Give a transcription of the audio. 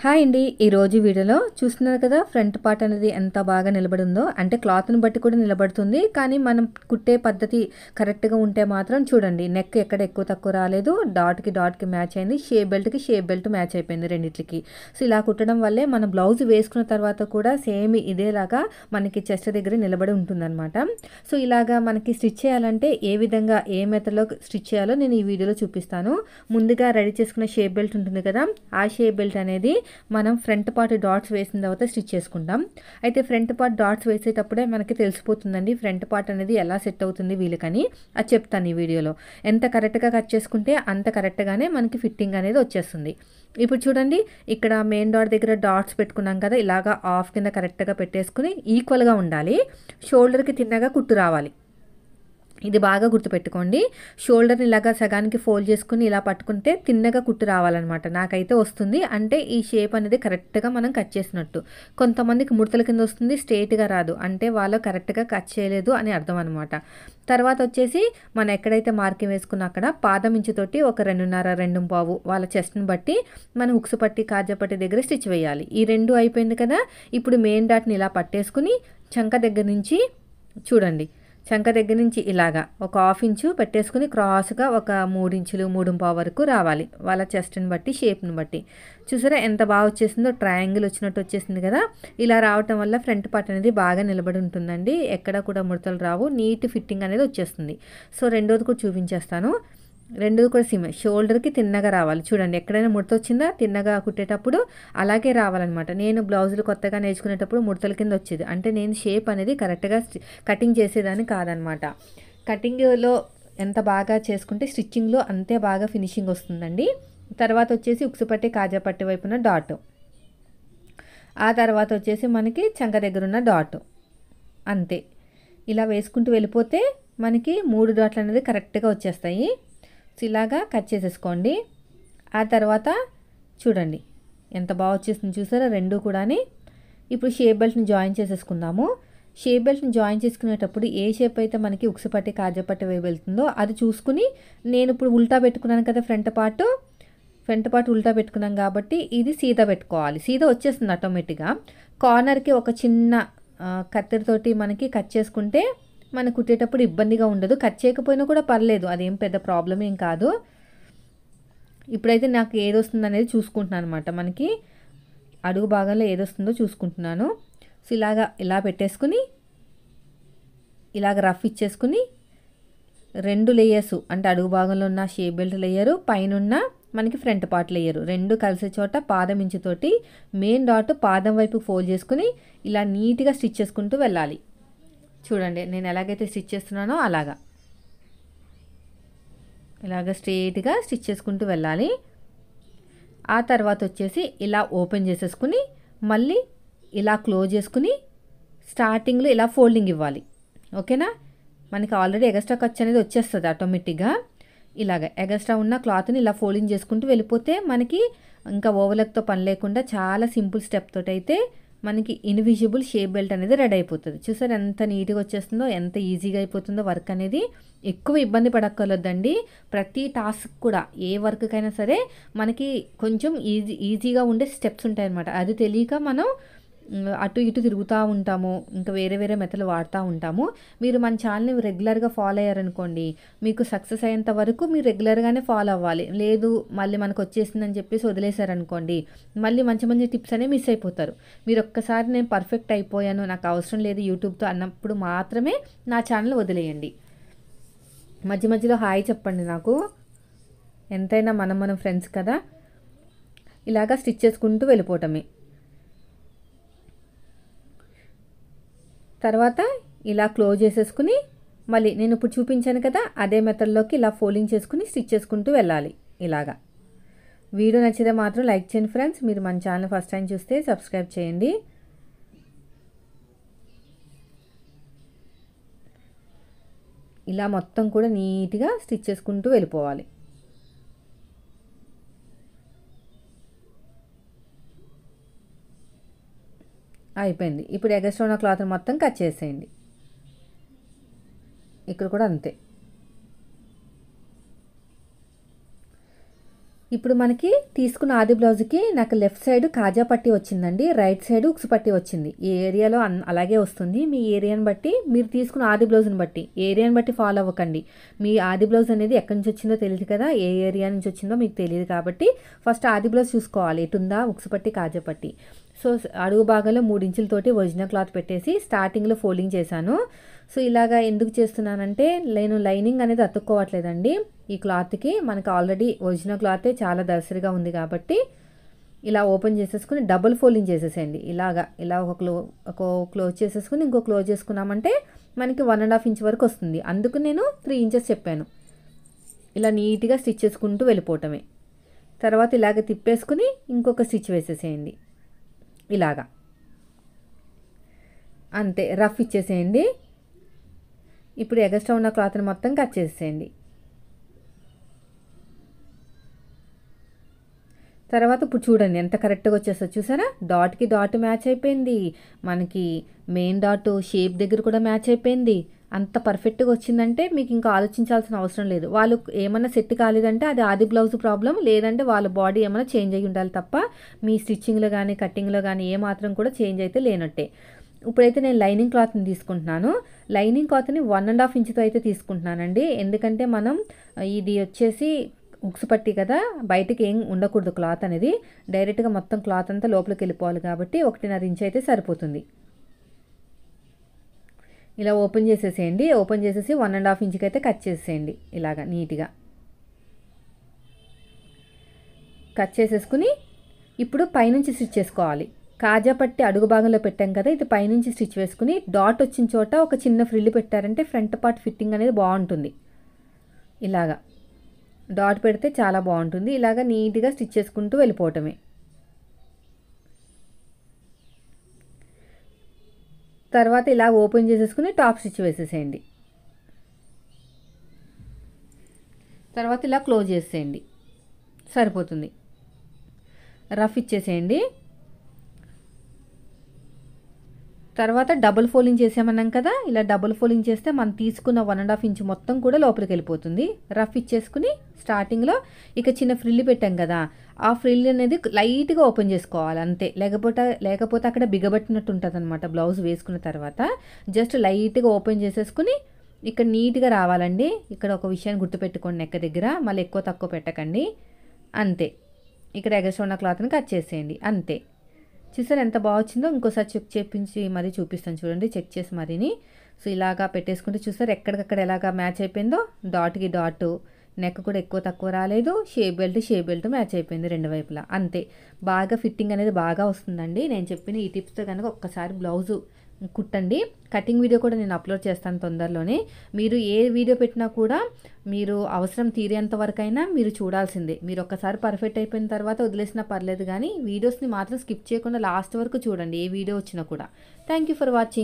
hi అండి ఈరోజు వీడియోలో చూస్తున్నారు కదా ఫ్రంట్ పార్ట్ అనేది ఎంత బాగా నిలబడిందో అంటే క్లాత్ని బట్టి కూడా నిలబడుతుంది కానీ మనం కుట్టే పద్ధతి కరెక్ట్గా ఉంటే మాత్రం చూడండి నెక్ ఎక్కడ ఎక్కువ తక్కువ రాలేదు డాట్కి డాట్కి మ్యాచ్ అయింది షేప్ బెల్ట్కి షేప్ బెల్ట్ మ్యాచ్ అయిపోయింది రెండింటికి సో ఇలా కుట్టడం వల్లే మన బ్లౌజ్ వేసుకున్న తర్వాత కూడా సేమ్ ఇదేలాగా మనకి చెస్ట్ దగ్గర నిలబడి ఉంటుందన్నమాట సో ఇలాగా మనకి స్టిచ్ చేయాలంటే ఏ విధంగా ఏ మెథడ్లో స్టిచ్ చేయాలో నేను ఈ వీడియోలో చూపిస్తాను ముందుగా రెడీ చేసుకున్న షేప్ బెల్ట్ ఉంటుంది కదా ఆ షేప్ బెల్ట్ అనేది మనం ఫ్రంట్ పార్ట్ డాట్స్ వేసిన తర్వాత స్టిచ్ చేసుకుంటాం అయితే ఫ్రంట్ పార్ట్ డాట్స్ వేసేటప్పుడే మనకి తెలిసిపోతుందండి ఫ్రంట్ పార్ట్ అనేది ఎలా సెట్ అవుతుంది వీళ్ళకని అది చెప్తాను ఈ వీడియోలో ఎంత కరెక్ట్గా కట్ చేసుకుంటే అంత కరెక్ట్గానే మనకి ఫిట్టింగ్ అనేది వచ్చేస్తుంది ఇప్పుడు చూడండి ఇక్కడ మెయిన్ డాట్ దగ్గర డాట్స్ పెట్టుకున్నాం కదా ఇలాగా ఆఫ్ కింద కరెక్ట్గా పెట్టేసుకుని ఈక్వల్గా ఉండాలి షోల్డర్కి తిన్నగా కుట్టు రావాలి ఇది బాగా గుర్తుపెట్టుకోండి షోల్డర్ని ఇలాగా సగానికి ఫోల్డ్ చేసుకుని ఇలా పట్టుకుంటే తిన్నగా కుట్టు రావాలన్నమాట నాకైతే వస్తుంది అంటే ఈ షేప్ అనేది కరెక్ట్గా మనం కట్ చేసినట్టు కొంతమందికి ముడతల కింద వస్తుంది స్ట్రేట్గా రాదు అంటే వాళ్ళు కరెక్ట్గా కట్ చేయలేదు అని అర్థం అనమాట తర్వాత వచ్చేసి మనం ఎక్కడైతే మార్కింగ్ వేసుకున్న అక్కడ పాదం ఇంచుతోటి ఒక రెండున్నర రెండు పావు వాళ్ళ చెస్ట్ని బట్టి మనం ఉక్సు పట్టి కాజపట్టి దగ్గర స్టిచ్ వేయాలి ఈ రెండు అయిపోయింది కదా ఇప్పుడు మెయిన్ డాట్ని ఇలా పట్టేసుకుని చంక దగ్గర నుంచి చూడండి శంఖ దగ్గర నుంచి ఇలాగా ఒక హాఫ్ ఇంచు పెట్టేసుకుని క్రాస్గా ఒక మూడించులు మూడుంపావు వరకు రావాలి వాళ్ళ చెస్ట్ని బట్టి షేప్ని బట్టి చూసారా ఎంత బాగా వచ్చేసిందో ట్రయాంగిల్ వచ్చినట్టు వచ్చేసింది కదా ఇలా రావటం వల్ల ఫ్రంట్ పార్ట్ అనేది బాగా నిలబడి ఉంటుందండి ఎక్కడ కూడా ముడతలు రావు నీట్ ఫిట్టింగ్ అనేది వచ్చేస్తుంది సో రెండోది కూడా చూపించేస్తాను రెండు కూడా సిమ్ షోల్డర్కి తిన్నగా రావాలి చూడండి ఎక్కడైనా ముడత వచ్చిందా తిన్నగా కుట్టేటప్పుడు అలాగే రావాలన్నమాట నేను బ్లౌజులు కొత్తగా నేర్చుకునేటప్పుడు ముడతల కింద వచ్చేది అంటే నేను షేప్ అనేది కరెక్ట్గా కటింగ్ చేసేదాన్ని కాదనమాట కటింగ్లో ఎంత బాగా చేసుకుంటే స్టిచ్చింగ్లో అంతే బాగా ఫినిషింగ్ వస్తుందండి తర్వాత వచ్చేసి ఉక్సుపట్టి కాజాపట్టి వైపున డాట్ ఆ తర్వాత వచ్చేసి మనకి చంక దగ్గర ఉన్న డాట్ అంతే ఇలా వేసుకుంటూ వెళ్ళిపోతే మనకి మూడు డాట్లు అనేది కరెక్ట్గా వచ్చేస్తాయి సో ఇలాగా కట్ చేసేసుకోండి ఆ తర్వాత చూడండి ఎంత బాగా వచ్చేసింది చూసారా రెండు కూడా ఇప్పుడు షేప్ బెల్ట్ని జాయిన్ చేసేసుకుందాము షేప్ బెల్ట్ని జాయిన్ చేసుకునేటప్పుడు ఏ షేప్ అయితే మనకి ఉక్సుపట్టి కాజపట్టి వెళ్తుందో అది చూసుకుని నేను ఇప్పుడు ఉల్టా పెట్టుకున్నాను కదా ఫ్రంట్ పార్ట్ ఫ్రంట్ పార్ట్ ఉల్టా పెట్టుకున్నాం కాబట్టి ఇది సీత పెట్టుకోవాలి సీత వచ్చేస్తుంది ఆటోమేటిక్గా కార్నర్కి ఒక చిన్న కత్తెరతోటి మనకి కట్ చేసుకుంటే మనం కుట్టేటప్పుడు ఇబ్బందిగా ఉండదు కట్ చేయకపోయినా కూడా పర్లేదు అదేం పెద్ద ప్రాబ్లం ఏం కాదు ఇప్పుడైతే నాకు ఏది వస్తుంది అనేది చూసుకుంటున్నాను అనమాట మనకి అడుగు భాగంలో ఏది వస్తుందో చూసుకుంటున్నాను సో ఇలాగా ఇలా పెట్టేసుకుని ఇలాగ రఫ్ ఇచ్చేసుకుని రెండు లేయర్స్ అంటే అడుగు భాగంలో ఉన్న షే బెల్ట్ లేయరు పైనున్న మనకి ఫ్రంట్ పార్ట్ లేయరు రెండు కలిసే చోట పాదం ఇంచుతోటి మెయిన్ డాట్ పాదం వైపు ఫోల్డ్ చేసుకుని ఇలా నీట్గా స్టిచ్ చేసుకుంటూ వెళ్ళాలి చూడండి నేను ఎలాగైతే స్టిచ్ చేస్తున్నానో అలాగా ఇలాగ స్ట్రెయిట్గా స్టిచ్ చేసుకుంటూ వెళ్ళాలి ఆ తర్వాత వచ్చేసి ఇలా ఓపెన్ చేసేసుకుని మళ్ళీ ఇలా క్లోజ్ చేసుకుని స్టార్టింగ్లో ఇలా ఫోల్డింగ్ ఇవ్వాలి ఓకేనా మనకి ఆల్రెడీ ఎగస్ట్రా ఖర్చు అనేది వచ్చేస్తుంది ఆటోమేటిక్గా ఇలాగ ఎగస్ట్రా ఉన్న క్లాత్ని ఇలా ఫోల్డింగ్ చేసుకుంటూ వెళ్ళిపోతే మనకి ఇంకా ఓవర్లెక్తో పని లేకుండా చాలా సింపుల్ స్టెప్ అయితే మనకి ఇన్విజిబుల్ షేప్ బెల్ట్ అనేది రెడీ అయిపోతుంది చూసారు ఎంత నీట్గా వచ్చేస్తుందో ఎంత ఈజీగా అయిపోతుందో వర్క్ అనేది ఎక్కువ ఇబ్బంది పడక్కర్లేదండి ప్రతి టాస్క్ కూడా ఏ వర్క్కైనా సరే మనకి కొంచెం ఈజీ ఈజీగా ఉండే స్టెప్స్ ఉంటాయన్నమాట అది తెలియక మనం అటు ఇటు తిరుగుతూ ఉంటాము ఇంకా వేరే వేరే మెథలు వాడుతూ ఉంటాము మీరు మన ఛానల్ని రెగ్యులర్గా ఫాలో అయ్యారనుకోండి మీకు సక్సెస్ అయ్యేంత వరకు మీరు రెగ్యులర్గానే ఫాలో అవ్వాలి లేదు మళ్ళీ మనకు వచ్చేసిందని చెప్పేసి వదిలేశారనుకోండి మళ్ళీ మంచి మంచి టిప్స్ అనేవి మిస్ అయిపోతారు మీరు ఒక్కసారి నేను పర్ఫెక్ట్ అయిపోయాను నాకు అవసరం లేదు యూట్యూబ్తో అన్నప్పుడు మాత్రమే నా ఛానల్ వదిలేయండి మధ్య మధ్యలో హాయ్ చెప్పండి నాకు ఎంతైనా మనం మనం ఫ్రెండ్స్ కదా ఇలాగా స్టిచ్ చేసుకుంటూ వెళ్ళిపోవటమే తర్వాత ఇలా క్లోజ్ చేసేసుకుని మళ్ళీ నేను ఇప్పుడు చూపించాను కదా అదే మెథడ్లోకి ఇలా ఫోల్డింగ్ చేసుకుని స్టిచ్ చేసుకుంటూ వెళ్ళాలి ఇలాగా వీడియో నచ్చితే మాత్రం లైక్ చేయండి ఫ్రెండ్స్ మీరు మన ఛానల్ ఫస్ట్ టైం చూస్తే సబ్స్క్రైబ్ చేయండి ఇలా మొత్తం కూడా నీట్గా స్టిచ్ చేసుకుంటూ వెళ్ళిపోవాలి అయిపోయింది ఇప్పుడు ఎగస్ట్ ఉన్న క్లాత్ మొత్తం కట్ చేసేయండి ఇక్కడ కూడా అంతే ఇప్పుడు మనకి తీసుకున్న ఆది బ్లౌజ్కి నాకు లెఫ్ట్ సైడ్ కాజా పట్టి వచ్చిందండి రైట్ సైడ్ ఉక్స్ పట్టి వచ్చింది ఈ ఏరియాలో అలాగే వస్తుంది మీ ఏరియాని బట్టి మీరు తీసుకున్న ఆది బ్లౌజ్ని బట్టి ఏరియాని బట్టి ఫాలో అవ్వకండి మీ ఆది బ్లౌజ్ అనేది ఎక్కడి నుంచి వచ్చిందో తెలియదు కదా ఏ ఏరియా నుంచి వచ్చిందో మీకు తెలియదు కాబట్టి ఫస్ట్ ఆది బ్లౌజ్ చూసుకోవాలి ఎటుందా ఉక్సు పట్టి కాజా పట్టి సో అడుగు భాగంలో మూడు ఇంచులతోటి ఒరిజినల్ క్లాత్ పెట్టేసి స్టార్టింగ్లో ఫోల్డింగ్ చేశాను సో ఇలాగా ఎందుకు చేస్తున్నానంటే నేను లైనింగ్ అనేది అతుక్కోవట్లేదండి ఈ క్లాత్కి మనకు ఆల్రెడీ ఒరిజినల్ క్లాతే చాలా దసరిగా ఉంది కాబట్టి ఇలా ఓపెన్ చేసేసుకుని డబుల్ ఫోల్డింగ్ చేసేసేయండి ఇలాగా ఇలా ఒక క్లో ఒక క్లోజ్ చేసేసుకుని ఇంకో క్లోజ్ చేసుకున్నామంటే మనకి వన్ అండ్ హాఫ్ ఇంచ్ వరకు వస్తుంది అందుకు నేను త్రీ ఇంచెస్ చెప్పాను ఇలా నీట్గా స్టిచ్ చేసుకుంటూ వెళ్ళిపోవటమే తర్వాత ఇలాగ తిప్పేసుకుని ఇంకొక స్టిచ్ వేసేసేయండి ఇలాగా అంతే రఫ్ ఇచ్చేసేయండి ఇప్పుడు ఎగస్ట్రా ఉన్న క్లాత్ని మొత్తం కట్ చేసేయండి తర్వాత ఇప్పుడు చూడండి ఎంత కరెక్ట్గా వచ్చేస్తుంది చూసారా డాట్కి డాట్ మ్యాచ్ అయిపోయింది మనకి మెయిన్ డాట్ షేప్ దగ్గర కూడా మ్యాచ్ అయిపోయింది అంత పర్ఫెక్ట్గా వచ్చిందంటే మీకు ఇంకా ఆలోచించాల్సిన అవసరం లేదు వాళ్ళు ఏమైనా సెట్ కాలేదంటే అది ఆది బ్లౌజ్ ప్రాబ్లం లేదంటే వాళ్ళ బాడీ ఏమైనా చేంజ్ అయ్యి ఉండాలి తప్ప మీ స్టిచ్చింగ్లో కానీ కట్టింగ్లో కానీ ఏ మాత్రం కూడా చేంజ్ అయితే లేనట్టే ఇప్పుడైతే నేను లైనింగ్ క్లాత్ని తీసుకుంటున్నాను లైనింగ్ క్లాత్ని వన్ అండ్ హాఫ్ ఇంచ్తో అయితే తీసుకుంటున్నానండి ఎందుకంటే మనం ఇది వచ్చేసి ఉక్స్ పట్టి కదా బయటకి ఏం ఉండకూడదు క్లాత్ అనేది డైరెక్ట్గా మొత్తం క్లాత్ అంతా లోపలికి వెళ్ళిపోవాలి కాబట్టి ఒకటిన్నర ఇంచ్ అయితే సరిపోతుంది ఇలా ఓపెన్ చేసేసేయండి ఓపెన్ చేసేసి వన్ అండ్ హాఫ్ ఇంచ్కి అయితే కట్ చేసేయండి ఇలాగ నీట్గా కట్ చేసేసుకుని ఇప్పుడు పైనుంచి స్టిచ్ చేసుకోవాలి కాజా పట్టి అడుగు భాగంలో పెట్టాం కదా ఇది పైనుంచి స్టిచ్ వేసుకుని డాట్ వచ్చిన చోట ఒక చిన్న ఫ్రిల్ పెట్టారంటే ఫ్రంట్ పార్ట్ ఫిట్టింగ్ అనేది బాగుంటుంది ఇలాగా డాట్ పెడితే చాలా బాగుంటుంది ఇలాగ నీట్గా స్టిచ్ చేసుకుంటూ వెళ్ళిపోవటమే తర్వాత ఇలా ఓపెన్ చేసేసుకుని టాప్ స్టిచ్ వేసేసేయండి తర్వాత ఇలా క్లోజ్ చేసేయండి సరిపోతుంది రఫ్ ఇచ్చేసేయండి తర్వాత డబుల్ ఫోలింగ్ చేసామన్నాం కదా ఇలా డబుల్ ఫోలింగ్ చేస్తే మనం తీసుకున్న వన్ అండ్ హాఫ్ ఇంచ్ మొత్తం కూడా లోపలికి వెళ్ళిపోతుంది రఫ్ ఇచ్చేసుకుని స్టార్టింగ్లో ఇక చిన్న ఫ్రిల్లు పెట్టాం కదా ఆ ఫ్రిల్ అనేది లైట్గా ఓపెన్ చేసుకోవాలి అంతే లేకపోతే లేకపోతే అక్కడ బిగబట్టినట్టు ఉంటుంది అనమాట బ్లౌజ్ వేసుకున్న తర్వాత జస్ట్ లైట్గా ఓపెన్ చేసేసుకుని ఇక్కడ నీట్గా రావాలండి ఇక్కడ ఒక విషయాన్ని గుర్తుపెట్టుకోండి నెక్క దగ్గర మళ్ళీ ఎక్కువ తక్కువ పెట్టకండి అంతే ఇక్కడ ఎగస్ట్రా ఉన్న క్లాత్ని కట్ చేసేయండి అంతే చూసారు ఎంత బాగా వచ్చిందో ఇంకోసారి చెక్ చేపించి మరీ చూపిస్తాను చూడండి చెక్ చేసి మరీని సో ఇలాగా పెట్టేసుకుంటే చూసారు ఎక్కడికక్కడ ఎలాగా మ్యాచ్ అయిపోయిందో డాట్కి డాట్ నెక్ కూడా ఎక్కువ తక్కువ రాలేదు shape belt shape belt match అయిపోయింది రెండు వైపులా అంతే బాగా ఫిట్టింగ్ అనేది బాగా వస్తుందండి నేను చెప్పిన ఈ టిప్స్తో కనుక ఒక్కసారి బ్లౌజు కుట్టండి కటింగ్ వీడియో కూడా నేను అప్లోడ్ చేస్తాను తొందరలోనే మీరు ఏ వీడియో పెట్టినా కూడా మీరు అవసరం తీరేంత అయినా మీరు చూడాల్సిందే మీరు ఒక్కసారి పర్ఫెక్ట్ అయిపోయిన తర్వాత వదిలేసినా పర్లేదు కానీ వీడియోస్ని మాత్రం స్కిప్ చేయకుండా లాస్ట్ వరకు చూడండి ఏ వీడియో వచ్చినా కూడా థ్యాంక్ ఫర్ వాచింగ్